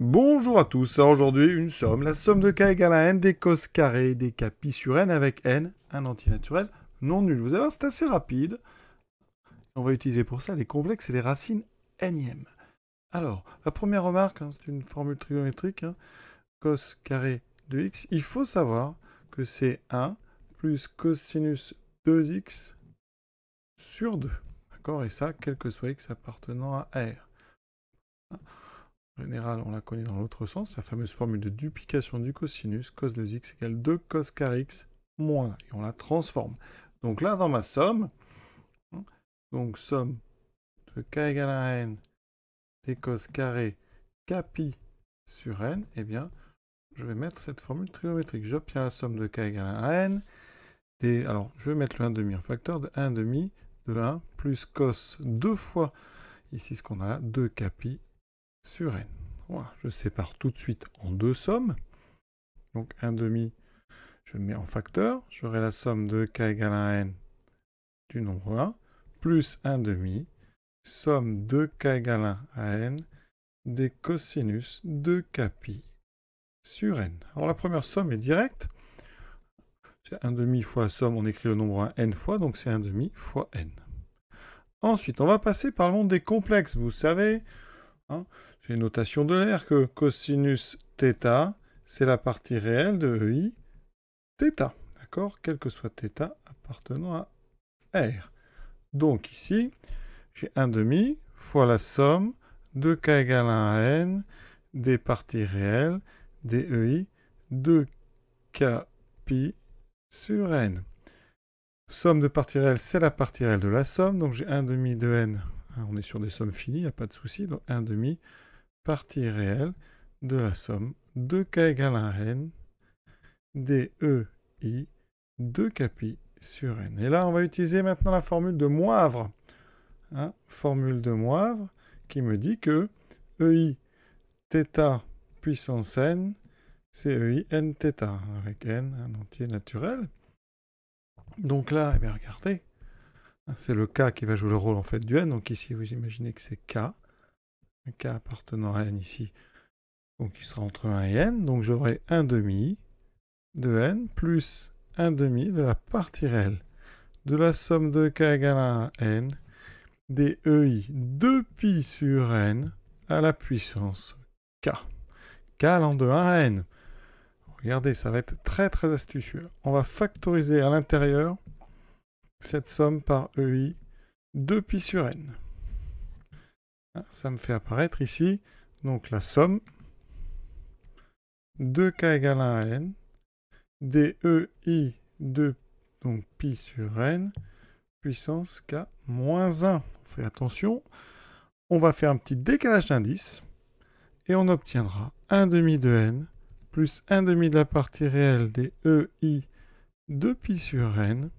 Bonjour à tous, aujourd'hui une somme, la somme de k égale à n des cos carrés des k pi sur n avec n, un antinaturel non nul. Vous allez voir, c'est assez rapide. On va utiliser pour ça les complexes et les racines Nème. Alors, la première remarque, hein, c'est une formule trigonométrique, hein. cos carré de x, il faut savoir que c'est 1 plus cosinus 2x sur 2. D'accord Et ça, quel que soit x appartenant à R général, on la connaît dans l'autre sens, la fameuse formule de duplication du cosinus, cos 2x égale 2 cos carré x moins et on la transforme. Donc là, dans ma somme, hein, donc somme de k égale à n des cos carré pi sur n, et eh bien, je vais mettre cette formule trigonométrique. J'obtiens la somme de k égale à n. Des, alors, je vais mettre le 1 demi en facteur de 1 demi de 1 plus cos 2 fois, ici ce qu'on a là, 2 kpi sur n. Voilà, je sépare tout de suite en deux sommes. Donc 1 demi, je mets en facteur. J'aurai la somme de k égale à n du nombre 1, plus 1 demi, somme de k égale à, n des cosinus de k sur n. Alors la première somme est directe. C'est 1 demi fois la somme, on écrit le nombre 1 n fois, donc c'est 1 demi fois n. Ensuite, on va passer par le monde des complexes. Vous savez, hein notation de l'air que cosinus θ, c'est la partie réelle de EI θ, d'accord Quel que soit θ appartenant à R. Donc ici, j'ai 1 demi fois la somme de k égale 1 à n des parties réelles des EI de k pi sur n. Somme de parties réelles, c'est la partie réelle de la somme. Donc j'ai 1 demi de n. Hein, on est sur des sommes finies, il n'y a pas de souci. Donc 1 demi partie réelle de la somme de k égale à n e des EI k kpi sur n. Et là, on va utiliser maintenant la formule de Moivre. Hein, formule de Moivre qui me dit que e i θ puissance n, c'est EI n θ, avec n, un entier naturel. Donc là, eh bien, regardez, hein, c'est le k qui va jouer le rôle en fait du n, donc ici vous imaginez que c'est k k appartenant à n ici, donc il sera entre 1 et n, donc j'aurai 1 demi de n plus 1 demi de la partie réelle de la somme de k égale à n des EI 2pi sur n à la puissance k. k allant de 1 à n. Regardez, ça va être très très astucieux. On va factoriser à l'intérieur cette somme par EI 2pi sur n. Ah, ça me fait apparaître ici donc la somme de k égale 1 à n, e, DEI 2, donc pi sur n, puissance k moins 1. On fait attention, on va faire un petit décalage d'indice, et on obtiendra 1 demi de n plus 1 demi de la partie réelle des e, i de pi sur n,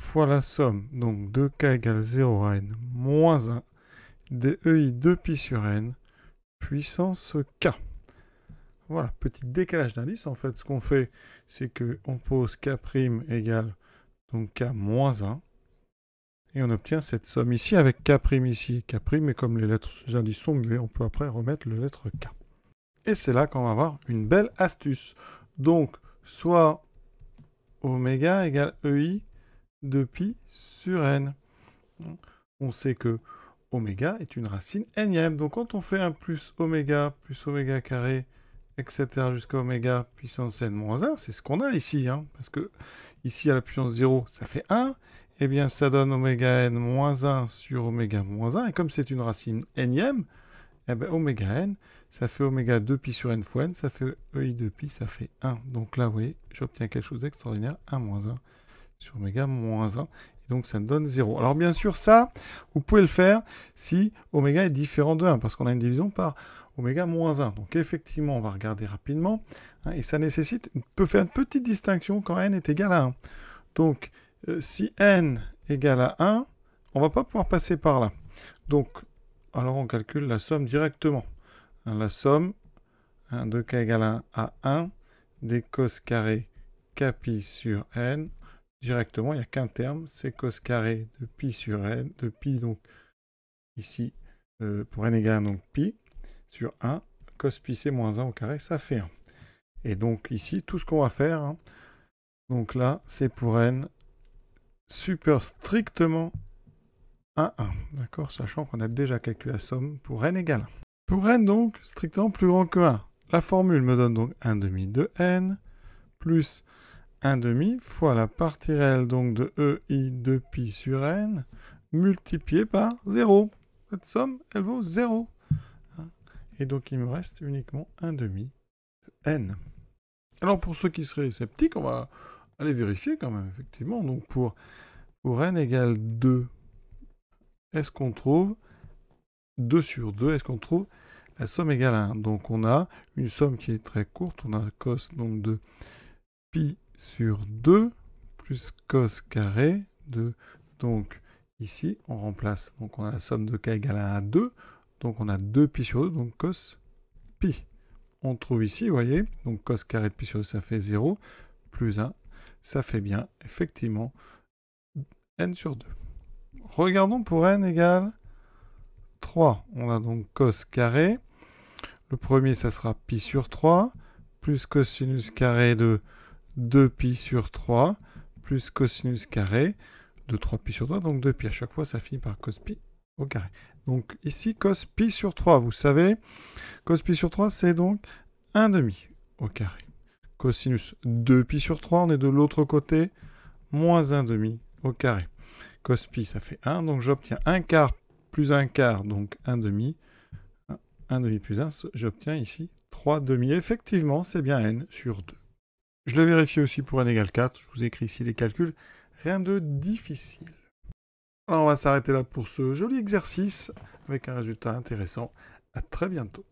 fois la somme, donc 2k égale 0 à n moins 1, dei e 2 pi sur n puissance k. Voilà, petit décalage d'indice. En fait, ce qu'on fait, c'est qu'on pose k' égale donc k moins 1. Et on obtient cette somme ici avec k' ici. k' et comme les lettres, les indices sont muets, on peut après remettre le lettre k. Et c'est là qu'on va avoir une belle astuce. Donc, soit oméga égale EI de pi sur n. On sait que oméga est une racine énième. Donc quand on fait un plus oméga plus oméga carré, etc. jusqu'à oméga puissance n 1, c'est ce qu'on a ici. Hein. parce que ici à la puissance 0, ça fait 1. et eh bien ça donne oméga n moins 1 sur oméga moins 1. Et comme c'est une racine énième, eh bien, oméga n, ça fait oméga 2pi sur n fois n, ça fait ei2pi, ça fait 1. Donc là, vous voyez, j'obtiens quelque chose d'extraordinaire, 1 moins 1 sur oméga moins 1. Et donc ça donne 0. Alors bien sûr, ça, vous pouvez le faire si oméga est différent de 1, parce qu'on a une division par oméga moins 1. Donc effectivement, on va regarder rapidement, hein, et ça nécessite, on peut faire une petite distinction quand n est égal à 1. Donc euh, si n égale à 1, on ne va pas pouvoir passer par là. Donc, alors on calcule la somme directement. Hein, la somme hein, de k égale 1 à 1 des cos k kpi sur n directement, il n'y a qu'un terme, c'est cos carré de pi sur n, de pi donc ici euh, pour n égale 1, donc pi sur 1, cos pi c moins 1 au carré, ça fait 1. Et donc ici, tout ce qu'on va faire, hein, donc là, c'est pour n super strictement 1, 1. D'accord Sachant qu'on a déjà calculé la somme pour n égale 1. Pour n donc, strictement plus grand que 1. La formule me donne donc 1 demi de n plus 1 demi fois la partie réelle donc de e i 2 pi sur n multiplié par 0. Cette somme, elle vaut 0. Et donc il me reste uniquement 1 demi de n. Alors pour ceux qui seraient sceptiques, on va aller vérifier quand même, effectivement. Donc pour, pour n égale 2, est-ce qu'on trouve 2 sur 2, est-ce qu'on trouve la somme égale 1 Donc on a une somme qui est très courte, on a cos donc de pi sur 2 plus cos carré de... Donc ici, on remplace. Donc on a la somme de k égale à 2. Donc on a 2pi sur 2, donc cos pi. On trouve ici, vous voyez, donc cos carré de pi sur 2, ça fait 0, plus 1, ça fait bien, effectivement, n sur 2. Regardons pour n égale 3. On a donc cos carré. Le premier, ça sera pi sur 3, plus cos carré de 2pi sur 3 plus cosinus carré de 3pi sur 3, donc 2pi. À chaque fois, ça finit par cos pi au carré. Donc ici, cos pi sur 3, vous savez, cos pi sur 3, c'est donc 1 demi au carré. Cosinus 2pi sur 3, on est de l'autre côté, moins 1 demi au carré. Cos pi, ça fait 1, donc j'obtiens 1 quart plus 1 quart, donc 1 demi. 1 demi plus 1, j'obtiens ici 3 demi. Effectivement, c'est bien n sur 2. Je le vérifie aussi pour n égale 4. Je vous écris ici les calculs. Rien de difficile. Alors on va s'arrêter là pour ce joli exercice avec un résultat intéressant. À très bientôt.